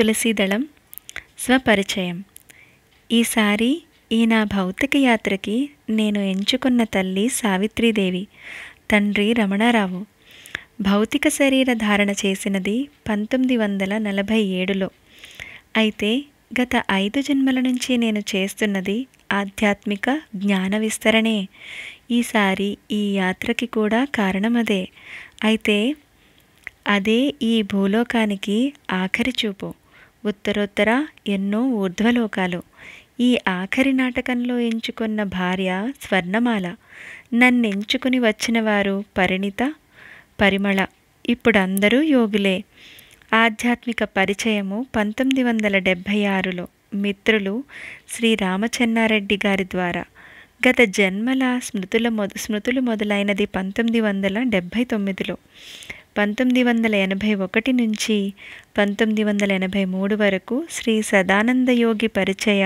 తులసీదళం స్వపరిచయం ఈసారి ఈ నా భౌతిక యాత్రకి నేను ఎంచుకున్న తల్లి సావిత్రీదేవి తండ్రి రమణారావు భౌతిక శరీర ధారణ చేసినది పంతొమ్మిది వందల నలభై ఏడులో అయితే గత ఐదు జన్మల నుంచి నేను చేస్తున్నది ఆధ్యాత్మిక జ్ఞాన విస్తరణే ఈసారి ఈ యాత్రకి కూడా కారణమదే అయితే అదే ఈ భూలోకానికి ఆఖరి చూపు ఉత్తరోత్తర ఎన్నో ఊర్ధ్వలోకాలు ఈ ఆఖరి నాటకంలో ఎంచుకున్న భార్య స్వర్ణమాల నన్నెంచుకుని వచ్చినవారు పరిణిత పరిమళ ఇప్పుడందరూ యోగులే ఆధ్యాత్మిక పరిచయము పంతొమ్మిది వందల డెబ్భై ఆరులో మిత్రులు శ్రీ రామచెన్నారెడ్డి గారి ద్వారా గత జన్మల స్మృతుల మొ స్మృతులు మొదలైనది పంతొమ్మిది వందల డెబ్భై తొమ్మిదిలో పంతొమ్మిది వందల ఎనభై ఒకటి నుంచి పంతొమ్మిది వందల ఎనభై మూడు వరకు శ్రీ సదానంద యోగి పరిచయ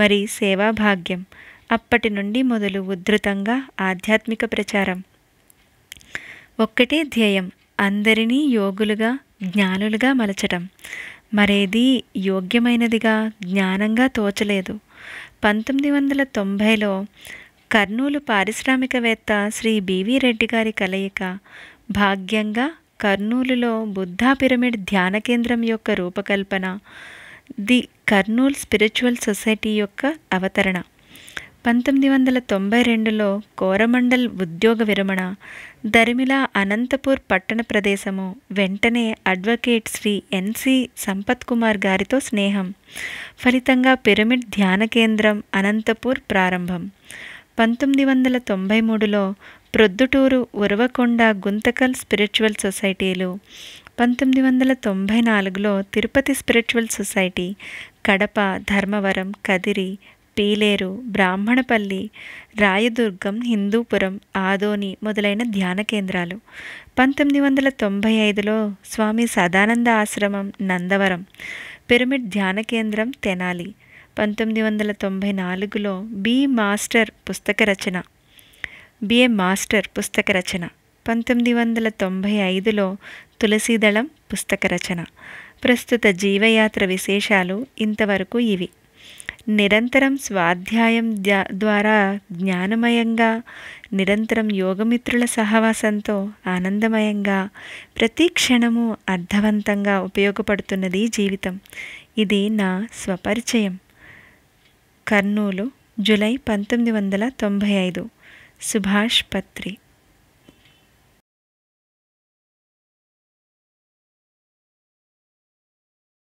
మరి సేవాభాగ్యం అప్పటి నుండి మొదలు ఉధృతంగా ఆధ్యాత్మిక ప్రచారం ఒక్కటే ధ్యేయం అందరినీ యోగులుగా జ్ఞానులుగా మలచటం మరేది యోగ్యమైనదిగా జ్ఞానంగా తోచలేదు పంతొమ్మిది వందల తొంభైలో కర్నూలు పారిశ్రామికవేత్త శ్రీ బీవీ రెడ్డి గారి కలయిక భాగ్యంగా కర్నూలులో బుద్ధా పిరమిడ్ ధ్యాన కేంద్రం యొక్క రూపకల్పన ది కర్నూల్ స్పిరిచువల్ సొసైటీ యొక్క అవతరణ పంతొమ్మిది వందల తొంభై రెండులో కోరమండల్ ఉద్యోగ విరమణ దరిమిలా అనంతపూర్ పట్టణ ప్రదేశము వెంటనే అడ్వకేట్ శ్రీ ఎన్సి సంపత్ కుమార్ గారితో స్నేహం ఫలితంగా పిరమిడ్ ధ్యాన కేంద్రం అనంతపూర్ ప్రారంభం పంతొమ్మిది వందల తొంభై మూడులో ప్రొద్దుటూరు ఉరవకొండ గుంతకల్ స్పిరిచువల్ సొసైటీలు పంతొమ్మిది వందల తొంభై నాలుగులో తిరుపతి స్పిరిచువల్ సొసైటీ కడప ధర్మవరం కదిరి పీలేరు బ్రాహ్మణపల్లి రాయదుర్గం హిందూపురం ఆదోని మొదలైన ధ్యాన కేంద్రాలు పంతొమ్మిది వందల తొంభై ఐదులో స్వామి సదానంద ఆశ్రమం నందవరం పిరమిడ్ ధ్యాన కేంద్రం తెనాలి పంతొమ్మిది వందల తొంభై నాలుగులో బి మాస్టర్ పుస్తక రచన బిఏ మాస్టర్ పుస్తక రచన పంతొమ్మిది వందల తొంభై ఐదులో తులసీదళం పుస్తక రచన ప్రస్తుత జీవయాత్ర విశేషాలు ఇంతవరకు ఇవి నిరంతరం స్వాధ్యాయం ద్వారా జ్ఞానమయంగా నిరంతరం యోగమిత్రుల సహవాసంతో ఆనందమయంగా ప్రతి క్షణము అర్థవంతంగా ఉపయోగపడుతున్నది జీవితం ఇది నా స్వపరిచయం కర్నూలు జులై పంతొమ్మిది వందల తొంభై ఐదు సుభాష్ పత్రి